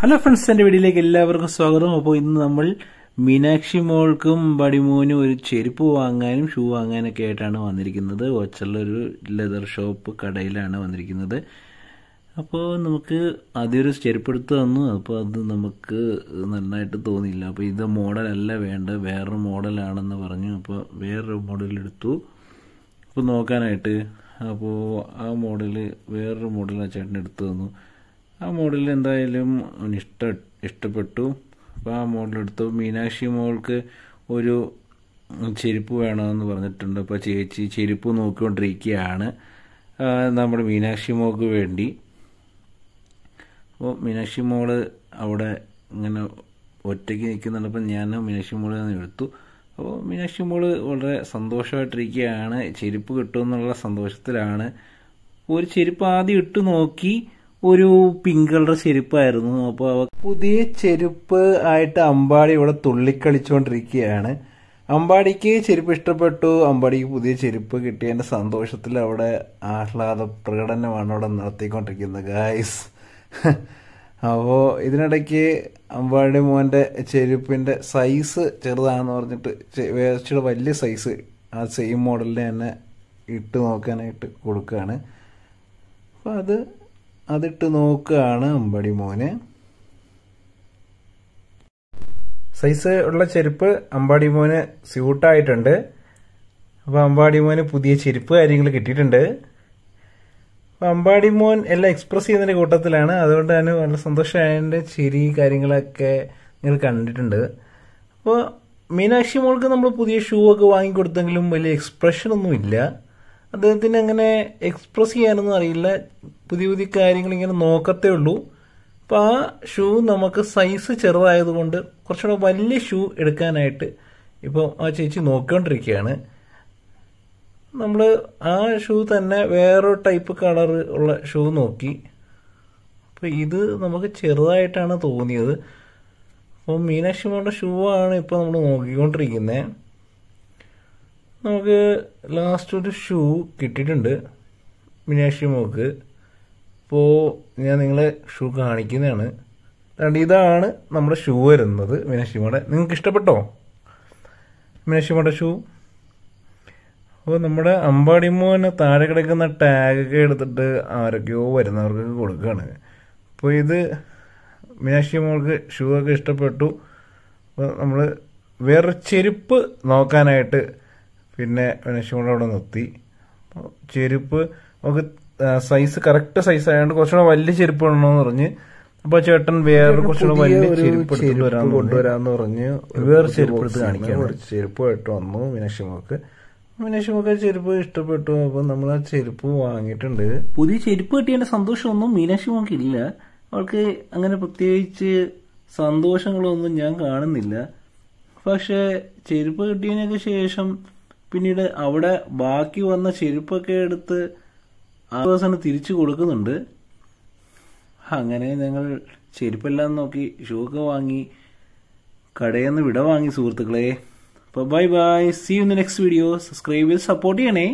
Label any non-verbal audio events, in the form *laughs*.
hello friends എൻ്റെ വീഡിയോയിലേക്ക് എല്ലാവർക്കും സ്വാഗതം അപ്പോൾ ഇന്ന് നമ്മൾ മീനാക്ഷി മോൾക്കും ബടിമോനും ഒരു ചെരുപ്പ് വാങ്ങാനും ഷൂ വാങ്ങാനൊക്കെ ആയിട്ടാണ് വന്നിരിക്കുന്നത് ഒരു ലെതർ ഷോപ്പ് കടയിലാണ് വന്നിരിക്കുന്നത് അപ്പോൾ നമുക്ക് ആദ്യം ഒരു ചെരുപ്പ് എടുത്ത് തന്നു അപ്പോൾ അത് നമുക്ക് നന്നായിട്ട് തോന്നിയില്ല അപ്പോൾ ഇത് മോഡലല്ല വേണ്ട വേറൊരു മോഡലാണെന്ന് പറഞ്ഞു അപ്പോൾ വേറൊരു മോഡൽ എടുത്തു അപ്പോൾ നോക്കാനായിട്ട് അപ്പോൾ ആ മോഡൽ വേറൊരു മോഡൽ ആ ചേട്ടൻ എടുത്തു തന്നു ആ മോഡൽ എന്തായാലും ഇഷ്ട ഇഷ്ടപ്പെട്ടു അപ്പോൾ ആ മോഡൽ എടുത്തു മീനാക്ഷി മോൾക്ക് ഒരു ചെരുപ്പ് വേണമെന്ന് പറഞ്ഞിട്ടുണ്ട് അപ്പോൾ ചേച്ചി ചെരുപ്പ് നോക്കിക്കൊണ്ടിരിക്കുകയാണ് നമ്മുടെ മീനാക്ഷി മോൾക്ക് വേണ്ടി അപ്പോൾ മീനാക്ഷി മോള് അവിടെ ഇങ്ങനെ ഒറ്റയ്ക്ക് നിൽക്കുന്നുണ്ട് അപ്പം ഞാൻ മീനാക്ഷി മോളിൽ നിന്ന് എടുത്തു അപ്പോൾ മീനാക്ഷി മോള് വളരെ സന്തോഷമായിട്ടിരിക്കുകയാണ് ചെരുപ്പ് കിട്ടുമെന്നുള്ള സന്തോഷത്തിലാണ് ഒരു ചെരുപ്പ് ആദ്യം ഇട്ട് നോക്കി ഒരു പിങ്ക് കളർ ചെരുപ്പായിരുന്നു അപ്പോൾ പുതിയ ചെരുപ്പ് ആയിട്ട് അമ്പാടി ഇവിടെ തുള്ളിക്കളിച്ചുകൊണ്ടിരിക്കുകയാണ് അമ്പാടിക്ക് ചെരുപ്പ് ഇഷ്ടപ്പെട്ടു അമ്പാടിക്ക് പുതിയ ചെരുപ്പ് കിട്ടിയതിന്റെ സന്തോഷത്തിൽ അവിടെ ആഹ്ലാദ പ്രകടനമാണ് അവിടെ നടത്തിക്കൊണ്ടിരിക്കുന്നത് ഗായ്സ് *laughs* അപ്പോൾ ഇതിനിടയ്ക്ക് അമ്പാടി മോന്റെ ചെരുപ്പിന്റെ സൈസ് ചെറുതാണെന്ന് പറഞ്ഞിട്ട് വേസ്റ്റ് വലിയ സൈസ് ആ സെയിം മോഡലിനെ തന്നെ ഇട്ട് നോക്കാനായിട്ട് കൊടുക്കുകയാണ് അപ്പോൾ അത് അതിട്ട് നോക്കുകയാണ് അമ്പടി മോന് സൈസ് ഉള്ള ചെരുപ്പ് അമ്പാടി മോന് സ്യൂട്ടായിട്ടുണ്ട് അപ്പോൾ അമ്പാടി മോന് പുതിയ ചെരുപ്പ് കാര്യങ്ങൾ കിട്ടിയിട്ടുണ്ട് അപ്പോൾ അമ്പാടി മോൻ എല്ലാം എക്സ്പ്രസ് ചെയ്യുന്നതിൻ്റെ കൂട്ടത്തിലാണ് അതുകൊണ്ട് തന്നെ നല്ല സന്തോഷമായതിൻ്റെ ചിരി കാര്യങ്ങളൊക്കെ നിങ്ങൾ കണ്ടിട്ടുണ്ട് അപ്പോൾ മീനാക്ഷി മോൾക്ക് നമ്മൾ പുതിയ ഷൂ ഒക്കെ വാങ്ങിക്കൊടുത്തെങ്കിലും വലിയ എക്സ്പ്രഷനൊന്നും ഇല്ല അദ്ദേഹത്തിന് അങ്ങനെ എക്സ്പ്രസ് ചെയ്യാനൊന്നും അറിയില്ല പുതിയ പുതിയ കാര്യങ്ങൾ ഇങ്ങനെ നോക്കത്തേ ഉള്ളൂ അപ്പോൾ ആ ഷൂ നമുക്ക് സൈസ് ചെറുതായതുകൊണ്ട് കുറച്ചുകൂടെ വലിയ ഷൂ എടുക്കാനായിട്ട് ഇപ്പോൾ ആ ചേച്ചി നോക്കിക്കൊണ്ടിരിക്കുകയാണ് നമ്മൾ ആ ഷൂ തന്നെ വേറൊരു ടൈപ്പ് കളർ ഉള്ള ഷൂ നോക്കി അപ്പോൾ ഇത് നമുക്ക് ചെറുതായിട്ടാണ് തോന്നിയത് അപ്പോൾ മീനാക്ഷിമാരുടെ ഷൂ ആണ് ഇപ്പോൾ നമ്മൾ നോക്കിക്കൊണ്ടിരിക്കുന്നത് നമുക്ക് ലാസ്റ്റ് ഒരു ഷൂ കിട്ടിയിട്ടുണ്ട് മീനാക്ഷി മോക്ക് അപ്പോൾ ഞാൻ നിങ്ങളെ ഷൂ കാണിക്കുന്നതാണ് അതുകൊണ്ട് ഇതാണ് നമ്മുടെ ഷൂ വരുന്നത് മീനാക്ഷിമയുടെ നിങ്ങൾക്ക് ഇഷ്ടപ്പെട്ടോ മീനാക്ഷിമയുടെ ഷൂ അപ്പോൾ നമ്മുടെ അമ്പാടിമോന് താഴെ കിടക്കുന്ന ടാഗൊക്കെ എടുത്തിട്ട് ആരൊക്കെയോ വരുന്നവർക്കൊക്കെ കൊടുക്കുകയാണ് അപ്പോൾ ഇത് മീനാക്ഷി മോൾക്ക് ഷൂ ഒക്കെ ഇഷ്ടപ്പെട്ടു അപ്പോൾ നമ്മൾ വേറെ ചെരുപ്പ് നോക്കാനായിട്ട് പിന്നെ മീനാക്ഷി അവിടെ നിർത്തി അപ്പോൾ ചെരുപ്പ് നമുക്ക് സൈസ് കറക്റ്റ് സൈസ് ആയതുകൊണ്ട് കുറച്ചുകൂടെ വലിയ ചെരുപ്പ് വേണമെന്ന് പറഞ്ഞ് അപ്പൊ ചേട്ടൻ വേറെ കുറച്ചുകൂടെ വലിയ ചെരുപ്പ് കൊണ്ടുവരാന്ന് പറഞ്ഞ് വേറെ ചെരുപ്പ് എടുത്ത് കാണിക്കാൻ ആയിട്ട് വന്നു വിനക്ഷമക്ക് മീനാക്ഷിമൊക്കെ ചെരുപ്പ് ഇഷ്ടപ്പെട്ടു അപ്പൊ നമ്മൾ ആ ചെരുപ്പ് വാങ്ങിയിട്ടുണ്ട് പുതിയ ചെരുപ്പ് കിട്ടിയതിന്റെ സന്തോഷമൊന്നും മീനാക്ഷിമൊക്കെ ഇല്ല അവൾക്ക് അങ്ങനെ പ്രത്യേകിച്ച് സന്തോഷങ്ങളൊന്നും ഞാൻ കാണുന്നില്ല പക്ഷെ ചെരുപ്പ് കിട്ടിയതിനൊക്കെ ശേഷം പിന്നീട് അവിടെ ബാക്കി വന്ന ചെരുപ്പൊക്കെ എടുത്ത് ആ ദിവസം തിരിച്ചു കൊടുക്കുന്നുണ്ട് അങ്ങനെ ഞങ്ങൾ ചെരുപ്പെല്ലാം നോക്കി ഷൂ ഒക്കെ വാങ്ങി കടയിൽ നിന്ന് വിട വാങ്ങി സുഹൃത്തുക്കളെ അപ്പോൾ bye bye see you in the next video subscribe ചെയ്ത് സപ്പോർട്ട് ചെയ്യണേ